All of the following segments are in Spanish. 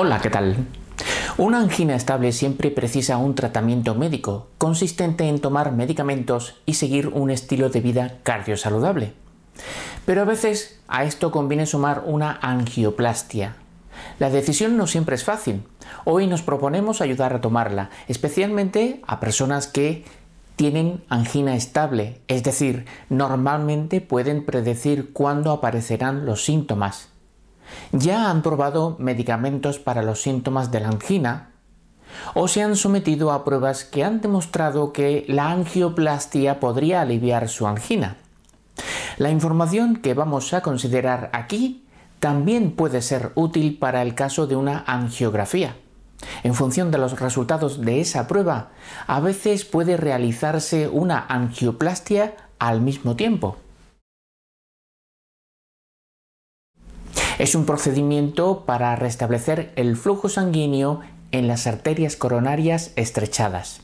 Hola, ¿qué tal? Una angina estable siempre precisa un tratamiento médico, consistente en tomar medicamentos y seguir un estilo de vida cardiosaludable. Pero a veces a esto conviene sumar una angioplastia. La decisión no siempre es fácil. Hoy nos proponemos ayudar a tomarla, especialmente a personas que tienen angina estable, es decir, normalmente pueden predecir cuándo aparecerán los síntomas ya han probado medicamentos para los síntomas de la angina o se han sometido a pruebas que han demostrado que la angioplastia podría aliviar su angina. La información que vamos a considerar aquí también puede ser útil para el caso de una angiografía. En función de los resultados de esa prueba, a veces puede realizarse una angioplastia al mismo tiempo. Es un procedimiento para restablecer el flujo sanguíneo en las arterias coronarias estrechadas.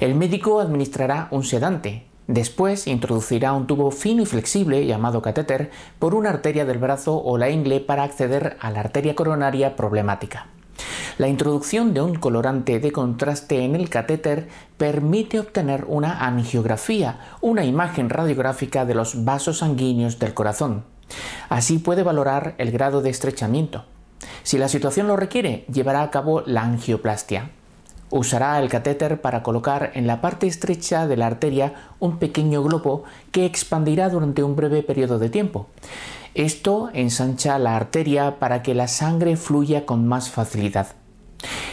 El médico administrará un sedante. Después introducirá un tubo fino y flexible llamado catéter por una arteria del brazo o la ingle para acceder a la arteria coronaria problemática. La introducción de un colorante de contraste en el catéter permite obtener una angiografía, una imagen radiográfica de los vasos sanguíneos del corazón. Así puede valorar el grado de estrechamiento. Si la situación lo requiere, llevará a cabo la angioplastia. Usará el catéter para colocar en la parte estrecha de la arteria un pequeño globo que expandirá durante un breve periodo de tiempo. Esto ensancha la arteria para que la sangre fluya con más facilidad.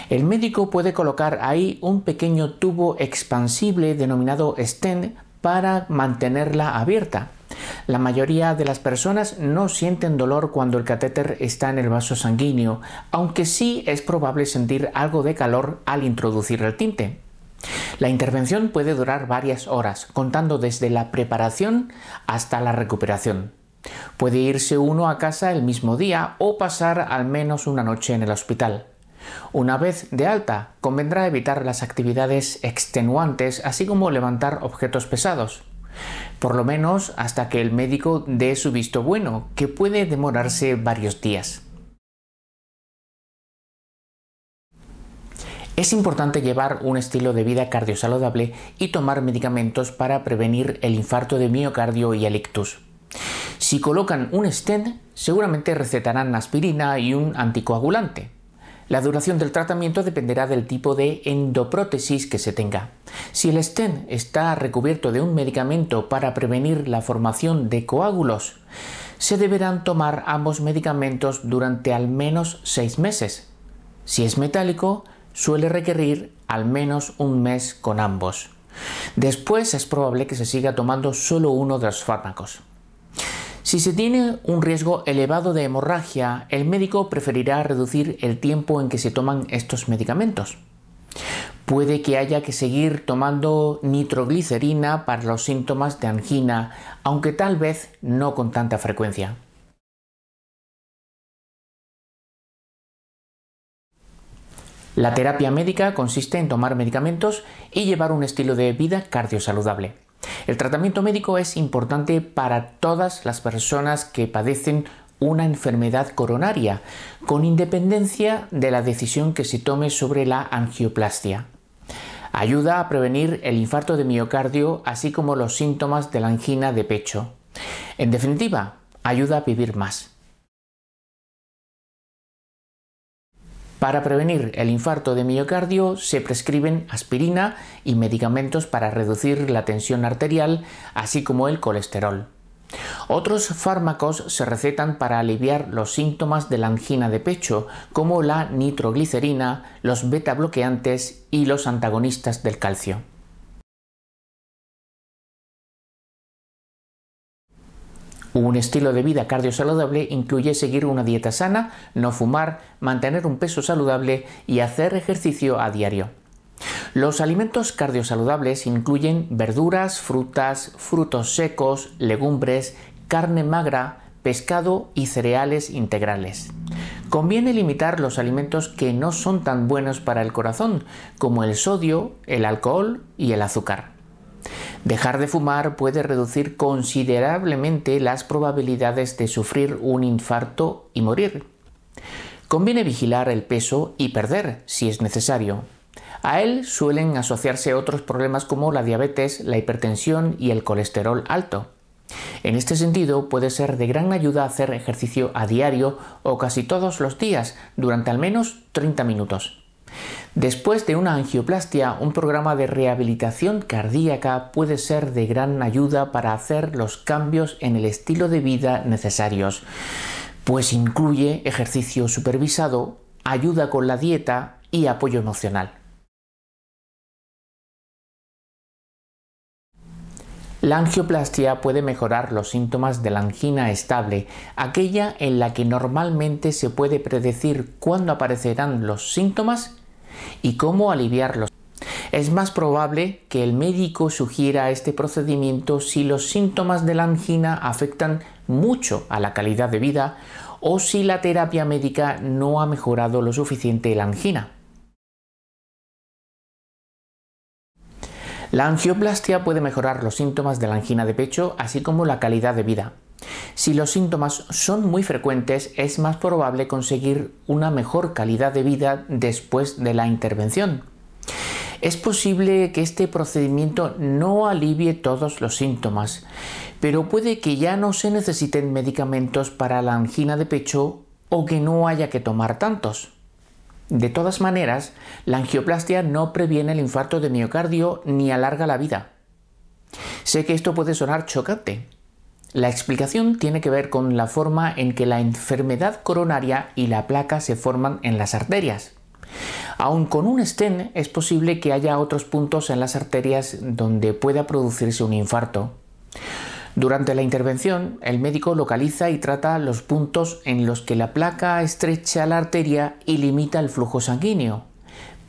El médico puede colocar ahí un pequeño tubo expansible denominado stent para mantenerla abierta la mayoría de las personas no sienten dolor cuando el catéter está en el vaso sanguíneo, aunque sí es probable sentir algo de calor al introducir el tinte. La intervención puede durar varias horas, contando desde la preparación hasta la recuperación. Puede irse uno a casa el mismo día o pasar al menos una noche en el hospital. Una vez de alta, convendrá evitar las actividades extenuantes, así como levantar objetos pesados por lo menos hasta que el médico dé su visto bueno, que puede demorarse varios días. Es importante llevar un estilo de vida cardiosaludable y tomar medicamentos para prevenir el infarto de miocardio y el ictus. Si colocan un stent, seguramente recetarán aspirina y un anticoagulante, la duración del tratamiento dependerá del tipo de endoprótesis que se tenga. Si el stent está recubierto de un medicamento para prevenir la formación de coágulos, se deberán tomar ambos medicamentos durante al menos seis meses. Si es metálico, suele requerir al menos un mes con ambos. Después es probable que se siga tomando solo uno de los fármacos. Si se tiene un riesgo elevado de hemorragia, el médico preferirá reducir el tiempo en que se toman estos medicamentos. Puede que haya que seguir tomando nitroglicerina para los síntomas de angina, aunque tal vez no con tanta frecuencia. La terapia médica consiste en tomar medicamentos y llevar un estilo de vida cardiosaludable. El tratamiento médico es importante para todas las personas que padecen una enfermedad coronaria, con independencia de la decisión que se tome sobre la angioplastia. Ayuda a prevenir el infarto de miocardio, así como los síntomas de la angina de pecho. En definitiva, ayuda a vivir más. Para prevenir el infarto de miocardio se prescriben aspirina y medicamentos para reducir la tensión arterial, así como el colesterol. Otros fármacos se recetan para aliviar los síntomas de la angina de pecho, como la nitroglicerina, los beta bloqueantes y los antagonistas del calcio. Un estilo de vida cardiosaludable incluye seguir una dieta sana, no fumar, mantener un peso saludable y hacer ejercicio a diario. Los alimentos cardiosaludables incluyen verduras, frutas, frutos secos, legumbres, carne magra, pescado y cereales integrales. Conviene limitar los alimentos que no son tan buenos para el corazón, como el sodio, el alcohol y el azúcar. Dejar de fumar puede reducir considerablemente las probabilidades de sufrir un infarto y morir. Conviene vigilar el peso y perder si es necesario. A él suelen asociarse otros problemas como la diabetes, la hipertensión y el colesterol alto. En este sentido, puede ser de gran ayuda hacer ejercicio a diario o casi todos los días durante al menos 30 minutos. Después de una angioplastia, un programa de rehabilitación cardíaca puede ser de gran ayuda para hacer los cambios en el estilo de vida necesarios, pues incluye ejercicio supervisado, ayuda con la dieta y apoyo emocional. La angioplastia puede mejorar los síntomas de la angina estable, aquella en la que normalmente se puede predecir cuándo aparecerán los síntomas y cómo aliviarlos. Es más probable que el médico sugiera este procedimiento si los síntomas de la angina afectan mucho a la calidad de vida o si la terapia médica no ha mejorado lo suficiente la angina. La angioplastia puede mejorar los síntomas de la angina de pecho, así como la calidad de vida, si los síntomas son muy frecuentes, es más probable conseguir una mejor calidad de vida después de la intervención. Es posible que este procedimiento no alivie todos los síntomas, pero puede que ya no se necesiten medicamentos para la angina de pecho o que no haya que tomar tantos. De todas maneras, la angioplastia no previene el infarto de miocardio ni alarga la vida. Sé que esto puede sonar chocante, la explicación tiene que ver con la forma en que la enfermedad coronaria y la placa se forman en las arterias. Aun con un stent es posible que haya otros puntos en las arterias donde pueda producirse un infarto. Durante la intervención, el médico localiza y trata los puntos en los que la placa estrecha la arteria y limita el flujo sanguíneo,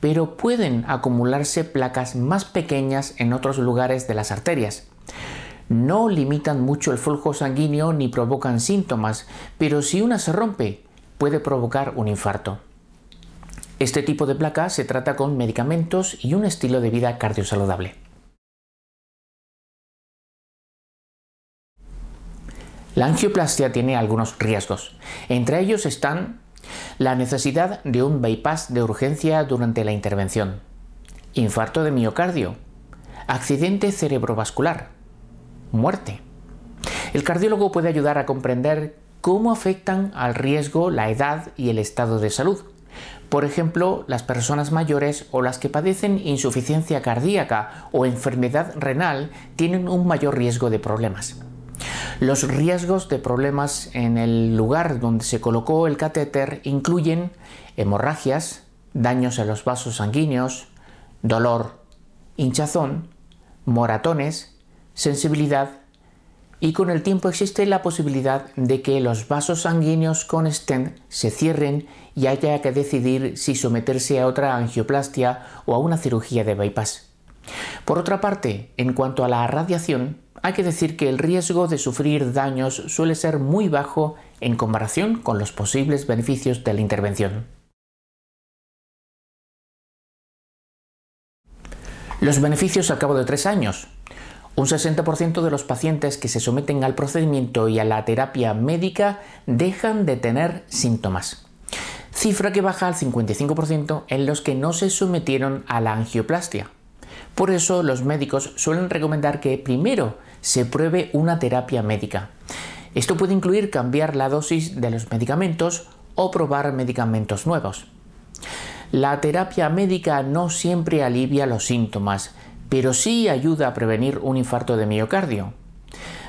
pero pueden acumularse placas más pequeñas en otros lugares de las arterias. No limitan mucho el flujo sanguíneo ni provocan síntomas, pero si una se rompe, puede provocar un infarto. Este tipo de placa se trata con medicamentos y un estilo de vida cardiosaludable. La angioplastia tiene algunos riesgos. Entre ellos están la necesidad de un bypass de urgencia durante la intervención, infarto de miocardio, accidente cerebrovascular, muerte. El cardiólogo puede ayudar a comprender cómo afectan al riesgo la edad y el estado de salud. Por ejemplo, las personas mayores o las que padecen insuficiencia cardíaca o enfermedad renal tienen un mayor riesgo de problemas. Los riesgos de problemas en el lugar donde se colocó el catéter incluyen hemorragias, daños a los vasos sanguíneos, dolor, hinchazón, moratones, sensibilidad y con el tiempo existe la posibilidad de que los vasos sanguíneos con stent se cierren y haya que decidir si someterse a otra angioplastia o a una cirugía de bypass. Por otra parte, en cuanto a la radiación, hay que decir que el riesgo de sufrir daños suele ser muy bajo en comparación con los posibles beneficios de la intervención. Los beneficios al cabo de tres años, un 60% de los pacientes que se someten al procedimiento y a la terapia médica dejan de tener síntomas. Cifra que baja al 55% en los que no se sometieron a la angioplastia. Por eso los médicos suelen recomendar que primero se pruebe una terapia médica. Esto puede incluir cambiar la dosis de los medicamentos o probar medicamentos nuevos. La terapia médica no siempre alivia los síntomas, pero sí ayuda a prevenir un infarto de miocardio.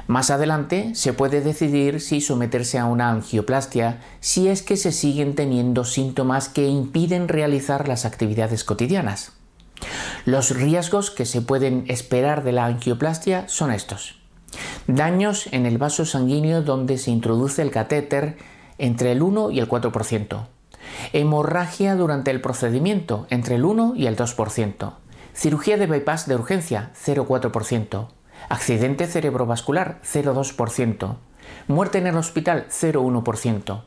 Más adelante se puede decidir si someterse a una angioplastia si es que se siguen teniendo síntomas que impiden realizar las actividades cotidianas. Los riesgos que se pueden esperar de la angioplastia son estos. Daños en el vaso sanguíneo donde se introduce el catéter entre el 1 y el 4%. Hemorragia durante el procedimiento entre el 1 y el 2% Cirugía de bypass de urgencia 0,4%. Accidente cerebrovascular 0,2%. Muerte en el hospital 0,1%.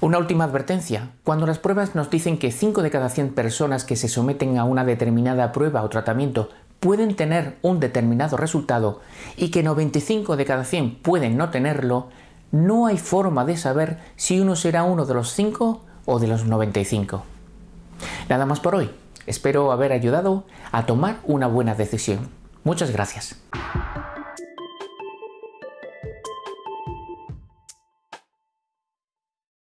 Una última advertencia. Cuando las pruebas nos dicen que 5 de cada 100 personas que se someten a una determinada prueba o tratamiento pueden tener un determinado resultado y que 95 de cada 100 pueden no tenerlo, no hay forma de saber si uno será uno de los 5 o de los 95. Nada más por hoy. Espero haber ayudado a tomar una buena decisión. Muchas gracias.